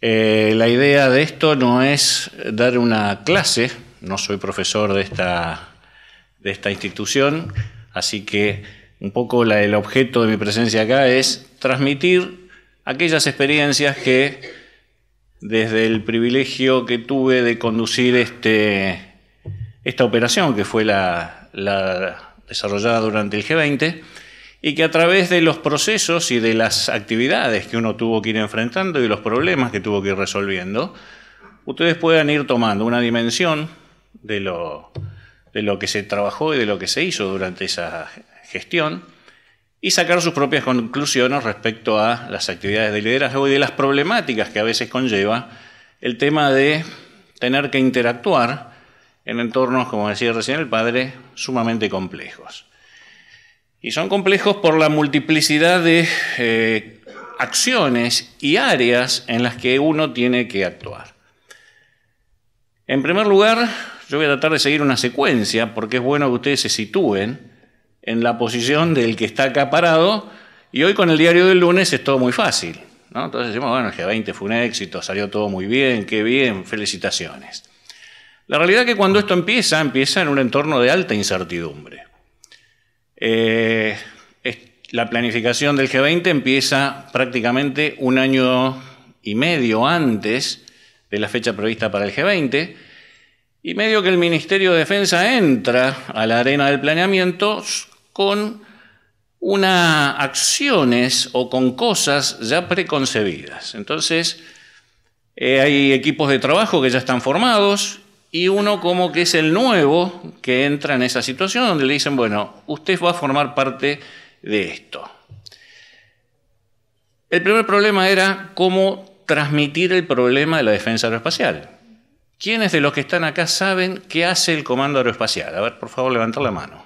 Eh, la idea de esto no es dar una clase, no soy profesor de esta, institución, así que un poco el objeto de mi presencia acá es transmitir aquellas experiencias que desde el privilegio que tuve de conducir este, esta operación que fue la desarrollada durante el G20, y que a través de los procesos y de las actividades que uno tuvo que ir enfrentando y los problemas que tuvo que ir resolviendo, ustedes puedan ir tomando una dimensión de lo, de lo que se trabajó y de lo que se hizo durante esa gestión y sacar sus propias conclusiones respecto a las actividades de liderazgo y de las problemáticas que a veces conlleva el tema de tener que interactuar en entornos, como decía recién el padre, sumamente complejos. Y son complejos por la multiplicidad de eh, acciones y áreas en las que uno tiene que actuar. En primer lugar, yo voy a tratar de seguir una secuencia porque es bueno que ustedes se sitúen en la posición del que está acá parado y hoy con el diario del lunes es todo muy fácil. ¿no? Entonces decimos, bueno, el G20 fue un éxito, salió todo muy bien, qué bien, felicitaciones. La realidad es que cuando esto empieza, empieza en un entorno de alta incertidumbre. Eh, la planificación del G20 empieza prácticamente un año y medio antes de la fecha prevista para el G20, y medio que el Ministerio de Defensa entra a la arena del planeamiento con unas acciones o con cosas ya preconcebidas. Entonces, eh, hay equipos de trabajo que ya están formados y uno como que es el nuevo que entra en esa situación donde le dicen, bueno, usted va a formar parte de esto. El primer problema era cómo transmitir el problema de la defensa aeroespacial. ¿Quiénes de los que están acá saben qué hace el comando aeroespacial? A ver, por favor, levantar la mano.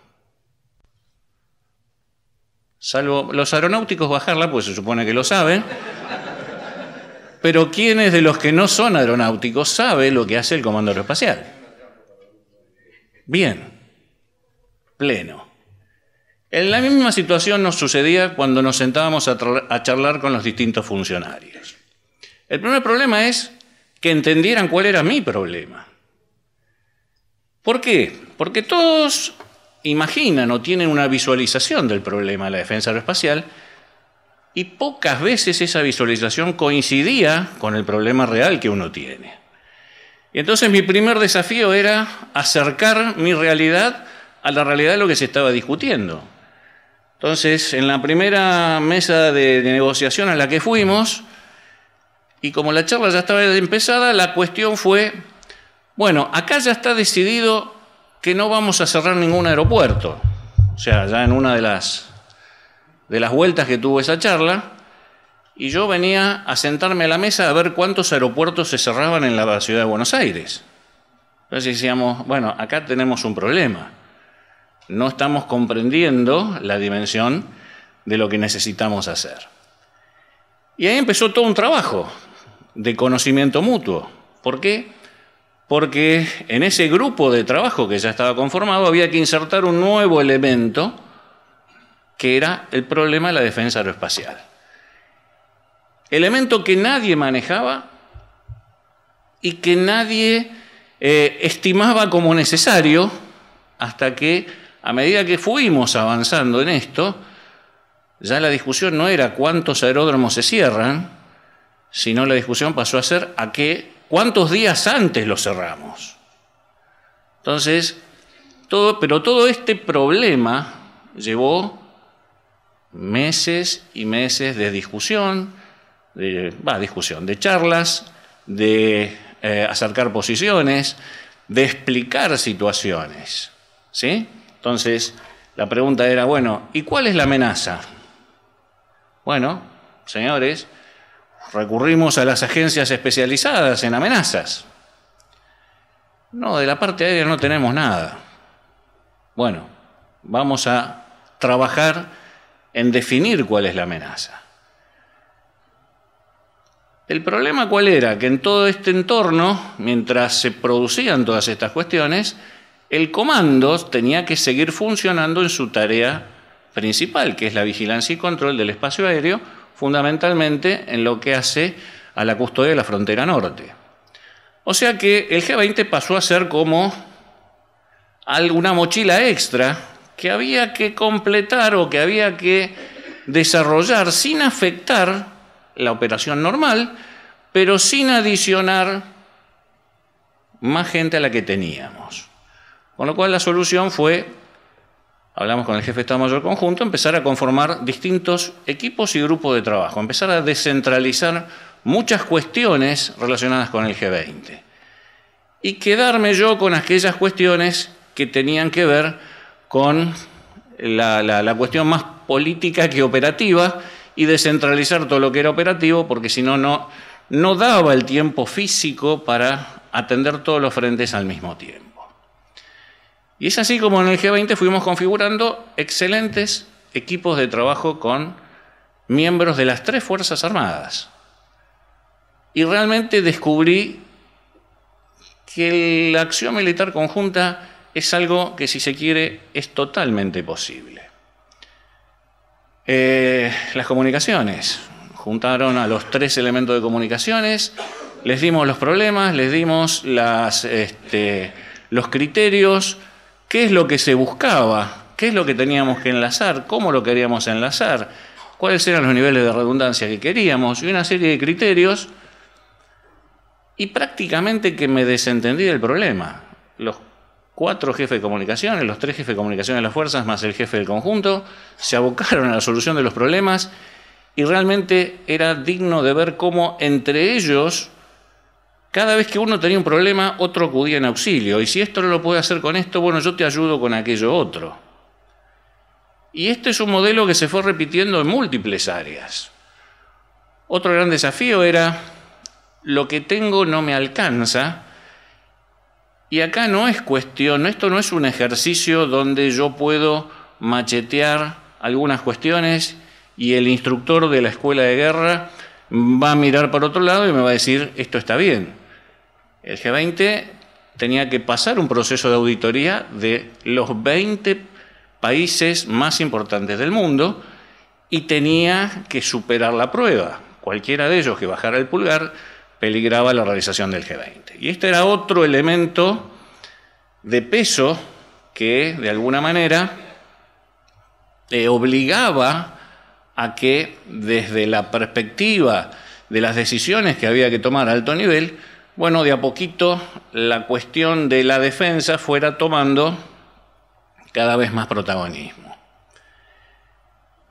Salvo los aeronáuticos, bajarla, pues se supone que lo saben. Pero ¿quiénes de los que no son aeronáuticos sabe lo que hace el comando aeroespacial? Bien, pleno. En la misma situación nos sucedía cuando nos sentábamos a, a charlar con los distintos funcionarios. El primer problema es que entendieran cuál era mi problema. ¿Por qué? Porque todos imaginan o tienen una visualización del problema de la defensa aeroespacial, y pocas veces esa visualización coincidía con el problema real que uno tiene. entonces mi primer desafío era acercar mi realidad a la realidad de lo que se estaba discutiendo. Entonces, en la primera mesa de, de negociación a la que fuimos, y como la charla ya estaba empezada, la cuestión fue, bueno, acá ya está decidido que no vamos a cerrar ningún aeropuerto. O sea, ya en una de las de las vueltas que tuvo esa charla, y yo venía a sentarme a la mesa a ver cuántos aeropuertos se cerraban en la ciudad de Buenos Aires. Entonces decíamos, bueno, acá tenemos un problema. No estamos comprendiendo la dimensión de lo que necesitamos hacer. Y ahí empezó todo un trabajo de conocimiento mutuo. ¿Por qué? Porque en ese grupo de trabajo que ya estaba conformado había que insertar un nuevo elemento que era el problema de la defensa aeroespacial. Elemento que nadie manejaba y que nadie eh, estimaba como necesario hasta que, a medida que fuimos avanzando en esto, ya la discusión no era cuántos aeródromos se cierran, sino la discusión pasó a ser a qué, cuántos días antes los cerramos. Entonces, todo, pero todo este problema llevó meses y meses de discusión, de, discusión, de charlas, de eh, acercar posiciones, de explicar situaciones. ¿sí? Entonces, la pregunta era, bueno, ¿y cuál es la amenaza? Bueno, señores, recurrimos a las agencias especializadas en amenazas. No, de la parte aérea no tenemos nada. Bueno, vamos a trabajar en definir cuál es la amenaza. El problema cuál era? Que en todo este entorno, mientras se producían todas estas cuestiones, el comando tenía que seguir funcionando en su tarea principal, que es la vigilancia y control del espacio aéreo, fundamentalmente en lo que hace a la custodia de la frontera norte. O sea que el G20 pasó a ser como alguna mochila extra que había que completar o que había que desarrollar sin afectar la operación normal, pero sin adicionar más gente a la que teníamos. Con lo cual la solución fue, hablamos con el jefe de Estado Mayor Conjunto, empezar a conformar distintos equipos y grupos de trabajo, empezar a descentralizar muchas cuestiones relacionadas con el G20 y quedarme yo con aquellas cuestiones que tenían que ver con la, cuestión más política que operativa y descentralizar todo lo que era operativo, porque si no, no daba el tiempo físico para atender todos los frentes al mismo tiempo. Y es así como en el G20 fuimos configurando excelentes equipos de trabajo con miembros de las tres Fuerzas Armadas. Y realmente descubrí que la acción militar conjunta es algo que si se quiere es totalmente posible. Eh, las comunicaciones. Juntaron a los tres elementos de comunicaciones, les dimos los problemas, les dimos este, los criterios, qué es lo que se buscaba, qué es lo que teníamos que enlazar, cómo lo queríamos enlazar, cuáles eran los niveles de redundancia que queríamos y una serie de criterios. Y prácticamente que me desentendí del problema. Los cuatro jefes de comunicaciones, los tres jefes de comunicación de las fuerzas, más el jefe del conjunto, se abocaron a la solución de los problemas y realmente era digno de ver cómo entre ellos, cada vez que uno tenía un problema, otro acudía en auxilio. Y si esto no lo puede hacer con esto, bueno, yo te ayudo con aquello otro. Y este es un modelo que se fue repitiendo en múltiples áreas. Otro gran desafío era, lo que tengo no me alcanza, y acá no es cuestión, esto no es un ejercicio donde yo puedo machetear algunas cuestiones y el instructor de la escuela de guerra va a mirar por otro lado y me va a decir, esto está bien. El G20 tenía que pasar un proceso de auditoría de los 20 países más importantes del mundo y tenía que superar la prueba. Cualquiera de ellos que bajara el pulgar peligraba la realización del G20. Y este era otro elemento de peso que, de alguna manera, le eh, obligaba a que desde la perspectiva de las decisiones que había que tomar a alto nivel, bueno, de a poquito la cuestión de la defensa fuera tomando cada vez más protagonismo.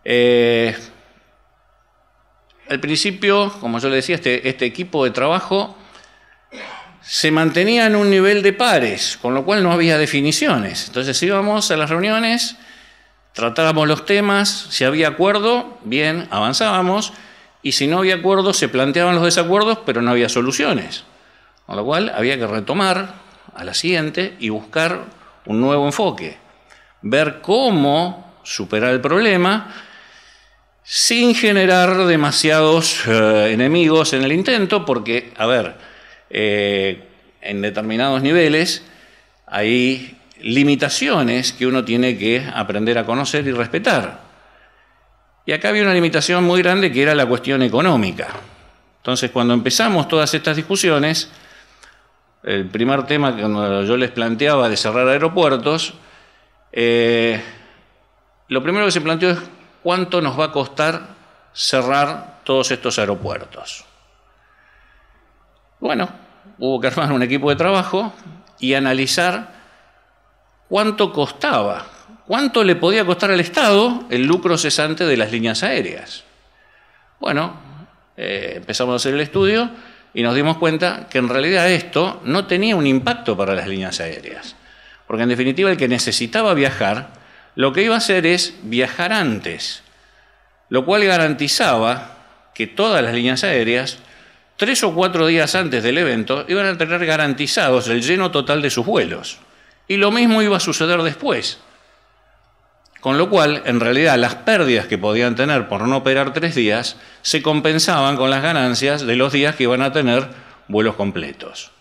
Eh, al principio, como yo le decía, este, este, equipo de trabajo se mantenía en un nivel de pares, con lo cual no había definiciones. Entonces íbamos a las reuniones, tratábamos los temas, si había acuerdo, bien, avanzábamos, y si no había acuerdo, se planteaban los desacuerdos, pero no había soluciones. Con lo cual había que retomar a la siguiente y buscar un nuevo enfoque, ver cómo superar el problema sin generar demasiados eh, enemigos en el intento, porque, a ver, eh, en determinados niveles hay limitaciones que uno tiene que aprender a conocer y respetar. Y acá había una limitación muy grande que era la cuestión económica. Entonces, cuando empezamos todas estas discusiones, el primer tema que yo les planteaba de cerrar aeropuertos, eh, lo primero que se planteó es cuánto nos va a costar cerrar todos estos aeropuertos. Bueno, hubo que armar un equipo de trabajo y analizar cuánto costaba, cuánto le podía costar al Estado el lucro cesante de las líneas aéreas. Bueno, eh, empezamos a hacer el estudio y nos dimos cuenta que en realidad esto no tenía un impacto para las líneas aéreas, porque en definitiva el que necesitaba viajar lo que iba a hacer es viajar antes, lo cual garantizaba que todas las líneas aéreas, tres o cuatro días antes del evento, iban a tener garantizados el lleno total de sus vuelos. Y lo mismo iba a suceder después. Con lo cual, en realidad, las pérdidas que podían tener por no operar tres días se compensaban con las ganancias de los días que iban a tener vuelos completos.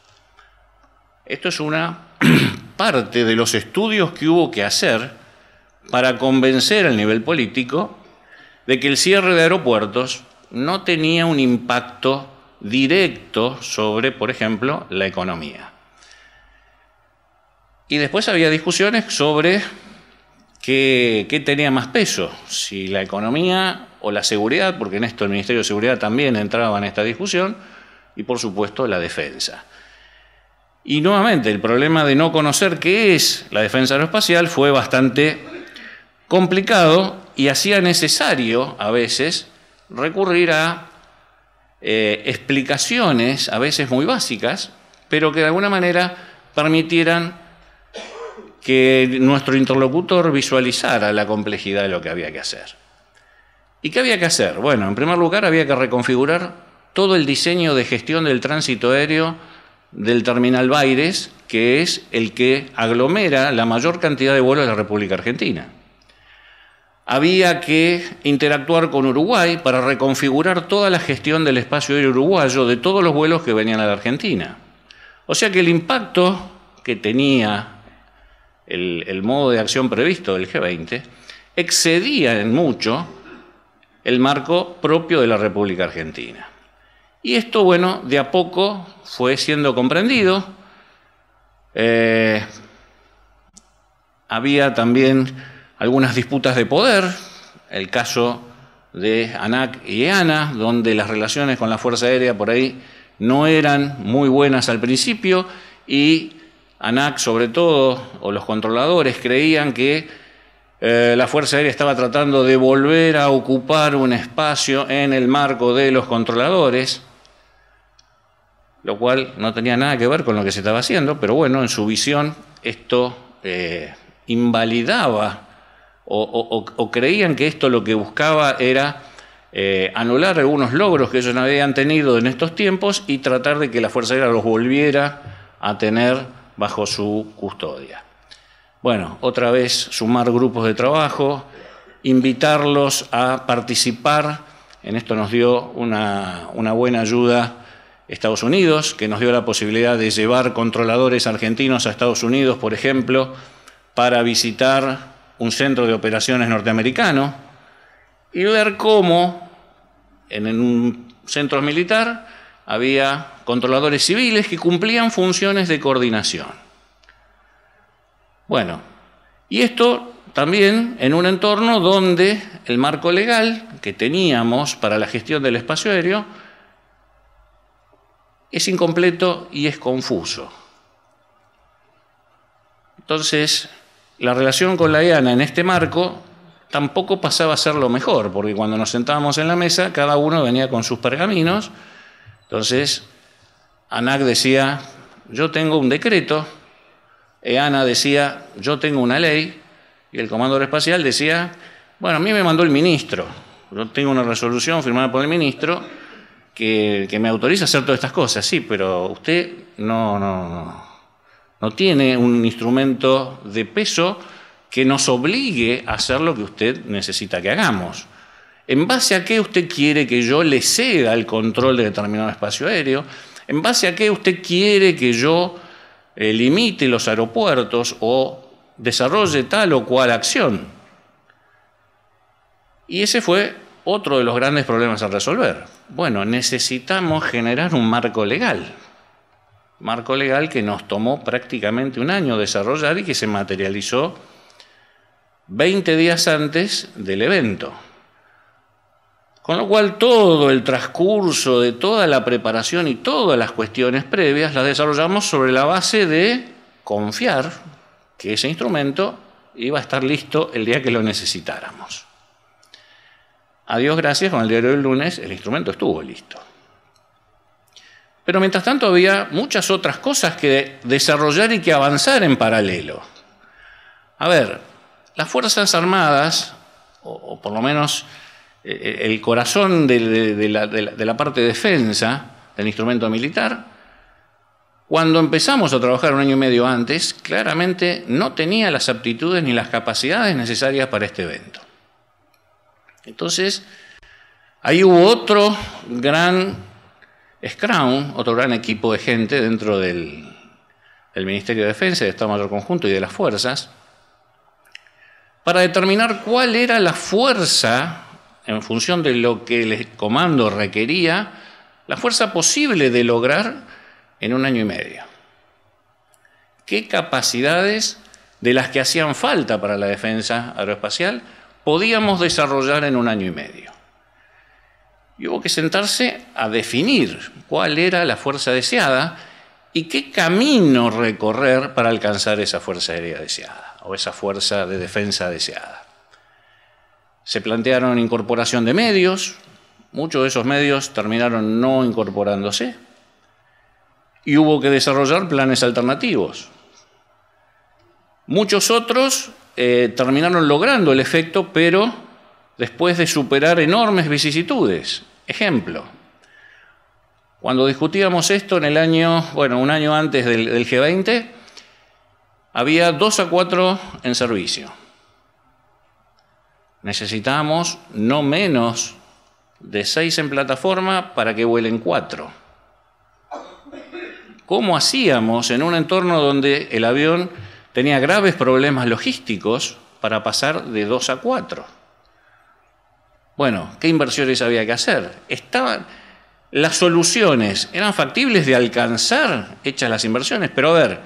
Esto es una parte de los estudios que hubo que hacer para convencer al nivel político de que el cierre de aeropuertos no tenía un impacto directo sobre, por ejemplo, la economía. Y después había discusiones sobre qué, tenía más peso, si la economía o la seguridad, porque en esto el Ministerio de Seguridad también entraba en esta discusión, y por supuesto la defensa. Y nuevamente el problema de no conocer qué es la defensa aeroespacial fue bastante complicado y hacía necesario a veces recurrir a eh, explicaciones, a veces muy básicas, pero que de alguna manera permitieran que nuestro interlocutor visualizara la complejidad de lo que había que hacer. ¿Y qué había que hacer? Bueno, en primer lugar había que reconfigurar todo el diseño de gestión del tránsito aéreo del terminal Baires, que es el que aglomera la mayor cantidad de vuelos de la República Argentina había que interactuar con Uruguay para reconfigurar toda la gestión del espacio aéreo uruguayo de todos los vuelos que venían a la Argentina. O sea que el impacto que tenía el, modo de acción previsto del G20 excedía en mucho el marco propio de la República Argentina. Y esto, bueno, de a poco fue siendo comprendido. Eh, había también algunas disputas de poder, el caso de ANAC y EANA, donde las relaciones con la Fuerza Aérea por ahí no eran muy buenas al principio y ANAC sobre todo, o los controladores, creían que eh, la Fuerza Aérea estaba tratando de volver a ocupar un espacio en el marco de los controladores, lo cual no tenía nada que ver con lo que se estaba haciendo, pero bueno, en su visión esto eh, invalidaba o, creían que esto lo que buscaba era eh, anular algunos logros que ellos no habían tenido en estos tiempos y tratar de que la Fuerza Aérea los volviera a tener bajo su custodia. Bueno, otra vez sumar grupos de trabajo, invitarlos a participar, en esto nos dio una, una buena ayuda Estados Unidos, que nos dio la posibilidad de llevar controladores argentinos a Estados Unidos, por ejemplo, para visitar un centro de operaciones norteamericano, y ver cómo en un centro militar había controladores civiles que cumplían funciones de coordinación. Bueno, y esto también en un entorno donde el marco legal que teníamos para la gestión del espacio aéreo es incompleto y es confuso. Entonces, la relación con la EANA en este marco tampoco pasaba a ser lo mejor, porque cuando nos sentábamos en la mesa, cada uno venía con sus pergaminos. Entonces, ANAC decía, yo tengo un decreto, EANA decía, yo tengo una ley, y el comandante Espacial decía, bueno, a mí me mandó el ministro, yo tengo una resolución firmada por el ministro que, que me autoriza a hacer todas estas cosas, sí, pero usted no, no, no, no tiene un instrumento de peso que nos obligue a hacer lo que usted necesita que hagamos. ¿En base a qué usted quiere que yo le ceda el control de determinado espacio aéreo? ¿En base a qué usted quiere que yo eh, limite los aeropuertos o desarrolle tal o cual acción? Y ese fue otro de los grandes problemas a resolver. Bueno, necesitamos generar un marco legal marco legal que nos tomó prácticamente un año desarrollar y que se materializó 20 días antes del evento. Con lo cual todo el transcurso de toda la preparación y todas las cuestiones previas las desarrollamos sobre la base de confiar que ese instrumento iba a estar listo el día que lo necesitáramos. A Dios gracias, con el diario del lunes el instrumento estuvo listo. Pero mientras tanto había muchas otras cosas que desarrollar y que avanzar en paralelo. A ver, las Fuerzas Armadas, o, por lo menos e, e, el corazón de, la, de, la, parte de defensa del instrumento militar, cuando empezamos a trabajar un año y medio antes, claramente no tenía las aptitudes ni las capacidades necesarias para este evento. Entonces, ahí hubo otro gran Scrum, otro gran equipo de gente dentro del, Ministerio de Defensa, del Estado Mayor Conjunto y de las Fuerzas, para determinar cuál era la fuerza, en función de lo que el comando requería, la fuerza posible de lograr en un año y medio. ¿Qué capacidades de las que hacían falta para la defensa aeroespacial podíamos desarrollar en un año y medio? y hubo que sentarse a definir cuál era la fuerza deseada y qué camino recorrer para alcanzar esa fuerza aérea deseada o esa fuerza de defensa deseada. Se plantearon incorporación de medios, muchos de esos medios terminaron no incorporándose y hubo que desarrollar planes alternativos. Muchos otros eh, terminaron logrando el efecto, pero después de superar enormes vicisitudes. Ejemplo, cuando discutíamos esto en el año, bueno, un año antes del, G20, había dos a cuatro en servicio. Necesitábamos no menos de seis en plataforma para que vuelen cuatro. ¿Cómo hacíamos en un entorno donde el avión tenía graves problemas logísticos para pasar de dos a cuatro? Bueno, ¿qué inversiones había que hacer? Estaban, las soluciones eran factibles de alcanzar, hechas las inversiones, pero a ver,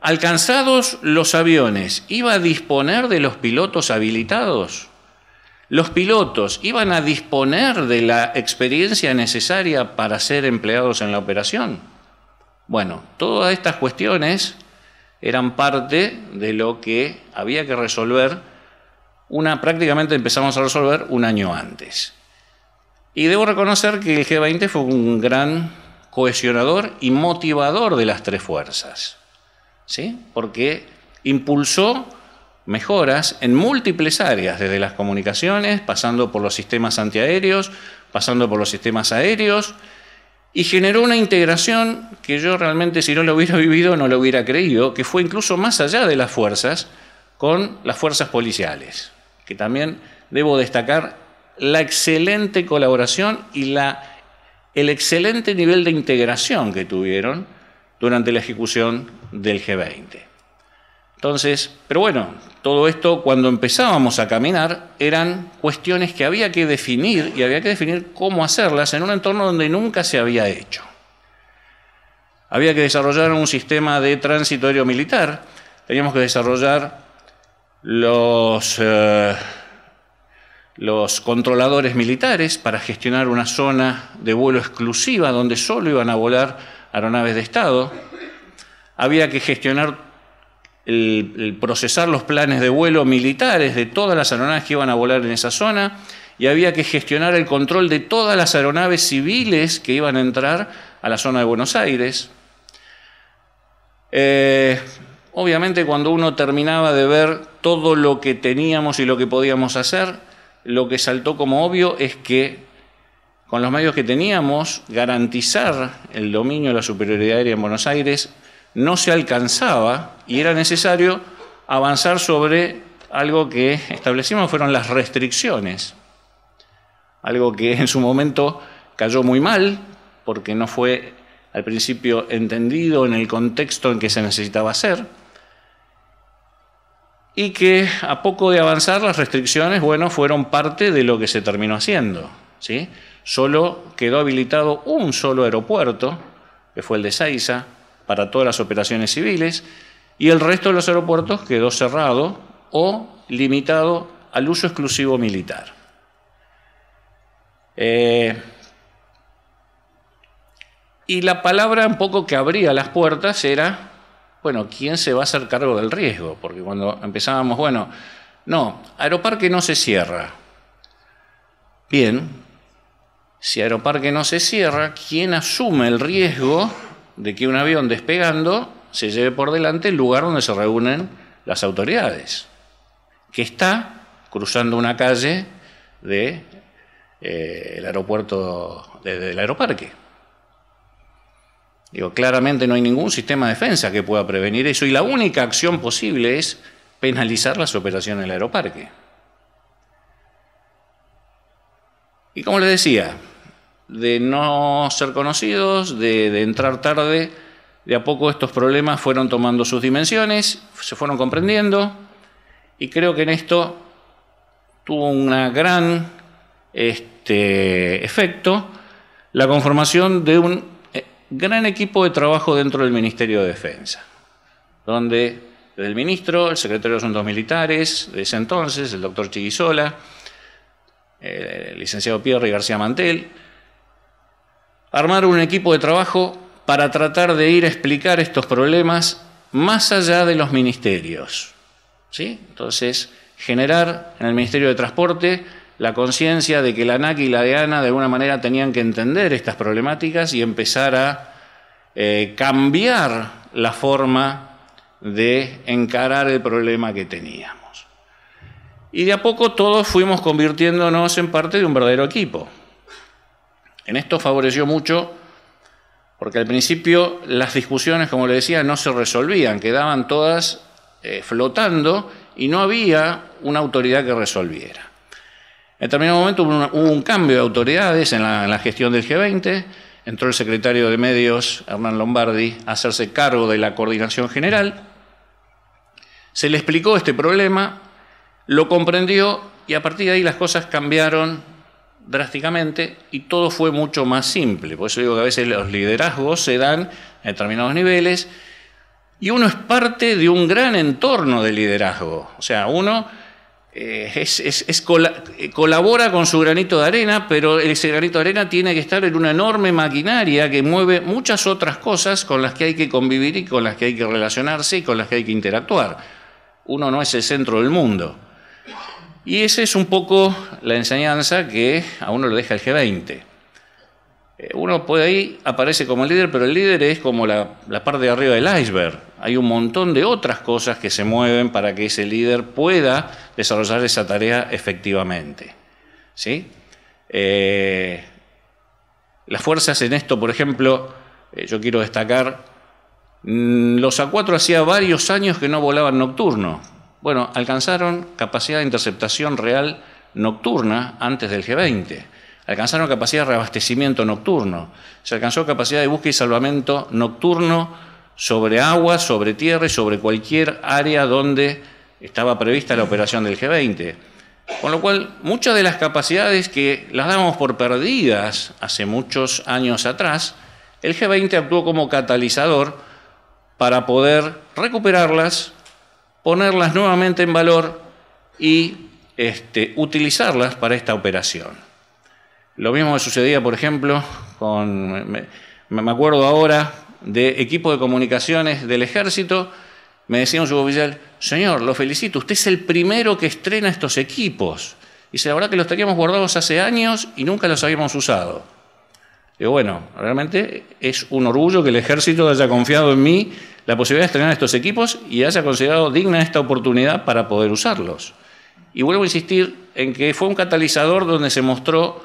alcanzados los aviones, ¿iba a disponer de los pilotos habilitados? ¿Los pilotos iban a disponer de la experiencia necesaria para ser empleados en la operación? Bueno, todas estas cuestiones eran parte de lo que había que resolver una prácticamente empezamos a resolver un año antes. Y debo reconocer que el G20 fue un gran cohesionador y motivador de las tres fuerzas, ¿sí? porque impulsó mejoras en múltiples áreas, desde las comunicaciones, pasando por los sistemas antiaéreos, pasando por los sistemas aéreos, y generó una integración que yo realmente si no lo hubiera vivido no lo hubiera creído, que fue incluso más allá de las fuerzas, con las fuerzas policiales que también debo destacar la excelente colaboración y la, el excelente nivel de integración que tuvieron durante la ejecución del G20. Entonces, pero bueno, todo esto cuando empezábamos a caminar eran cuestiones que había que definir y había que definir cómo hacerlas en un entorno donde nunca se había hecho. Había que desarrollar un sistema de transitorio militar, teníamos que desarrollar los, eh, los controladores militares para gestionar una zona de vuelo exclusiva donde solo iban a volar aeronaves de Estado. Había que gestionar el, procesar los planes de vuelo militares de todas las aeronaves que iban a volar en esa zona y había que gestionar el control de todas las aeronaves civiles que iban a entrar a la zona de Buenos Aires. Eh, Obviamente cuando uno terminaba de ver todo lo que teníamos y lo que podíamos hacer, lo que saltó como obvio es que con los medios que teníamos, garantizar el dominio de la superioridad aérea en Buenos Aires no se alcanzaba y era necesario avanzar sobre algo que establecimos fueron las restricciones. Algo que en su momento cayó muy mal porque no fue al principio entendido en el contexto en que se necesitaba hacer y que a poco de avanzar las restricciones, bueno, fueron parte de lo que se terminó haciendo. ¿sí? Solo quedó habilitado un solo aeropuerto, que fue el de Saiza, para todas las operaciones civiles, y el resto de los aeropuertos quedó cerrado o limitado al uso exclusivo militar. Eh, y la palabra un poco que abría las puertas era bueno, ¿quién se va a hacer cargo del riesgo? Porque cuando empezábamos, bueno, no, Aeroparque no se cierra. Bien, si Aeroparque no se cierra, ¿quién asume el riesgo de que un avión despegando se lleve por delante el lugar donde se reúnen las autoridades? Que está cruzando una calle del eh, aeropuerto, del aeroparque. Digo, claramente no hay ningún sistema de defensa que pueda prevenir eso y la única acción posible es penalizar las operaciones del aeroparque. Y como les decía, de no ser conocidos, de, entrar tarde, de a poco estos problemas fueron tomando sus dimensiones, se fueron comprendiendo y creo que en esto tuvo un gran este, efecto la conformación de un gran equipo de trabajo dentro del Ministerio de Defensa, donde el ministro, el secretario de Asuntos Militares de ese entonces, el doctor Chiguizola, el licenciado Pierre García Mantel, armaron un equipo de trabajo para tratar de ir a explicar estos problemas más allá de los ministerios. ¿sí? Entonces, generar en el Ministerio de Transporte la conciencia de que la NAC y la DEANA de alguna manera tenían que entender estas problemáticas y empezar a eh, cambiar la forma de encarar el problema que teníamos. Y de a poco todos fuimos convirtiéndonos en parte de un verdadero equipo. En esto favoreció mucho porque al principio las discusiones, como le decía, no se resolvían, quedaban todas eh, flotando y no había una autoridad que resolviera. En determinado momento hubo, un cambio de autoridades en la, gestión del G20, entró el secretario de Medios, Hernán Lombardi, a hacerse cargo de la coordinación general, se le explicó este problema, lo comprendió y a partir de ahí las cosas cambiaron drásticamente y todo fue mucho más simple. Por eso digo que a veces los liderazgos se dan a determinados niveles y uno es parte de un gran entorno de liderazgo. O sea, uno eh, eh, colabora con su granito de arena, pero ese granito de arena tiene que estar en una enorme maquinaria que mueve muchas otras cosas con las que hay que convivir y con las que hay que relacionarse y con las que hay que interactuar. Uno no es el centro del mundo. Y esa es un poco la enseñanza que a uno lo deja el G20. Eh, uno puede ahí, aparece como el líder, pero el líder es como la, la parte de arriba del iceberg hay un montón de otras cosas que se mueven para que ese líder pueda desarrollar esa tarea efectivamente. ¿sí? Eh, las fuerzas en esto, por ejemplo, eh, yo quiero destacar, mm, los A4 hacía varios años que no volaban nocturno. Bueno, alcanzaron capacidad de interceptación real nocturna antes del G20. Alcanzaron capacidad de reabastecimiento nocturno. Se alcanzó capacidad de búsqueda y salvamento nocturno sobre agua, sobre tierra y sobre cualquier área donde estaba prevista la operación del G20. Con lo cual, muchas de las capacidades que las dábamos por perdidas hace muchos años atrás, el G20 actuó como catalizador para poder recuperarlas, ponerlas nuevamente en valor y este, utilizarlas para esta operación. Lo mismo sucedía, por ejemplo, con, me acuerdo ahora, de equipo de comunicaciones del ejército, me decía un suboficial, señor, lo felicito, usted es el primero que estrena estos equipos. Dice, la verdad que los teníamos guardados hace años y nunca los habíamos usado. Digo, bueno, realmente es un orgullo que el ejército haya confiado en mí la posibilidad de estrenar estos equipos y haya considerado digna esta oportunidad para poder usarlos. Y vuelvo a insistir en que fue un catalizador donde se mostró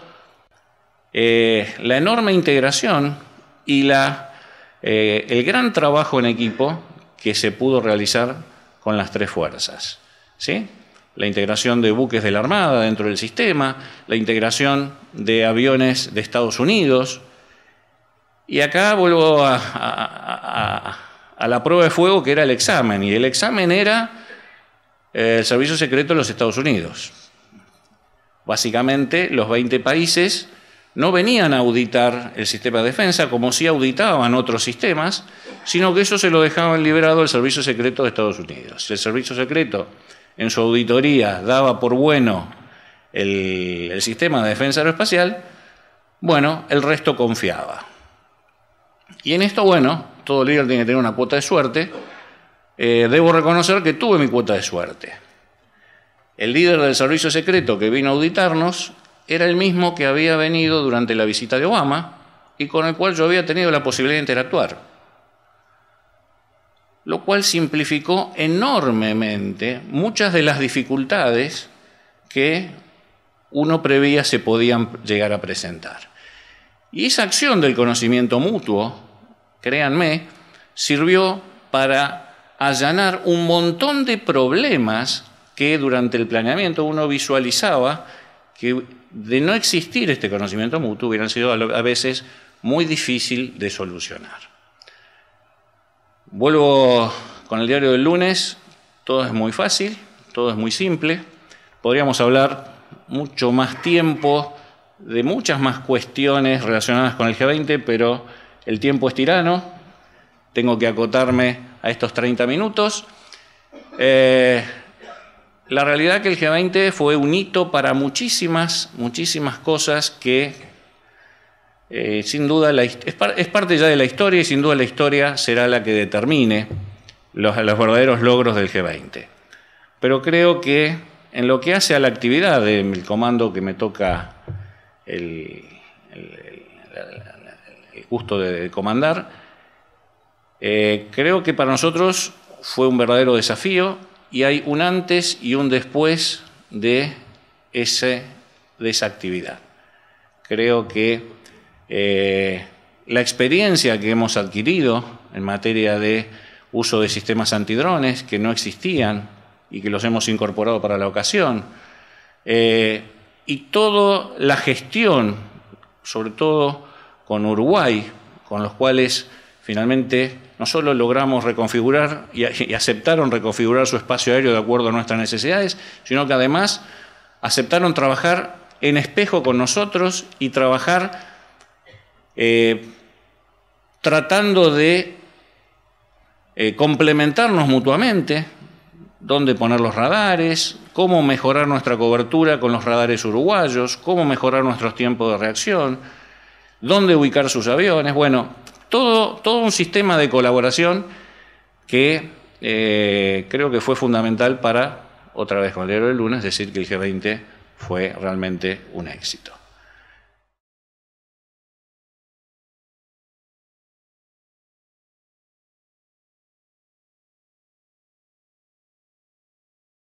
eh, la enorme integración y la eh, el gran trabajo en equipo que se pudo realizar con las tres fuerzas. ¿sí? La integración de buques de la Armada dentro del sistema, la integración de aviones de Estados Unidos. Y acá vuelvo a, la prueba de fuego que era el examen. Y el examen era eh, el Servicio Secreto de los Estados Unidos. Básicamente los 20 países no venían a auditar el sistema de defensa como si auditaban otros sistemas, sino que eso se lo dejaban liberado al Servicio Secreto de Estados Unidos. El Servicio Secreto en su auditoría daba por bueno el, sistema de defensa aeroespacial, bueno, el resto confiaba. Y en esto, bueno, todo líder tiene que tener una cuota de suerte. Eh, debo reconocer que tuve mi cuota de suerte. El líder del servicio secreto que vino a auditarnos era el mismo que había venido durante la visita de Obama y con el cual yo había tenido la posibilidad de interactuar. Lo cual simplificó enormemente muchas de las dificultades que uno preveía se podían llegar a presentar. Y esa acción del conocimiento mutuo, créanme, sirvió para allanar un montón de problemas que durante el planeamiento uno visualizaba que de no existir este conocimiento mutuo hubieran sido a veces muy difícil de solucionar. Vuelvo con el diario del lunes, todo es muy fácil, todo es muy simple, podríamos hablar mucho más tiempo de muchas más cuestiones relacionadas con el G20, pero el tiempo es tirano, tengo que acotarme a estos 30 minutos. Eh, la realidad es que el G20 fue un hito para muchísimas, muchísimas cosas que eh, sin duda la, es, parte ya de la historia y sin duda la historia será la que determine los, verdaderos logros del G20. Pero creo que en lo que hace a la actividad del comando que me toca el, gusto de, comandar, eh, creo que para nosotros fue un verdadero desafío y hay un antes y un después de, esa actividad. Creo que eh, la experiencia que hemos adquirido en materia de uso de sistemas antidrones que no existían y que los hemos incorporado para la ocasión, eh, y toda la gestión, sobre todo con Uruguay, con los cuales Finalmente, no solo logramos reconfigurar y, aceptaron reconfigurar su espacio aéreo de acuerdo a nuestras necesidades, sino que además aceptaron trabajar en espejo con nosotros y trabajar eh, tratando de eh, complementarnos mutuamente, dónde poner los radares, cómo mejorar nuestra cobertura con los radares uruguayos, cómo mejorar nuestros tiempos de reacción, dónde ubicar sus aviones. Bueno, todo, todo un sistema de colaboración que eh, creo que fue fundamental para, otra vez con el héroe del lunes, decir que el G20 fue realmente un éxito.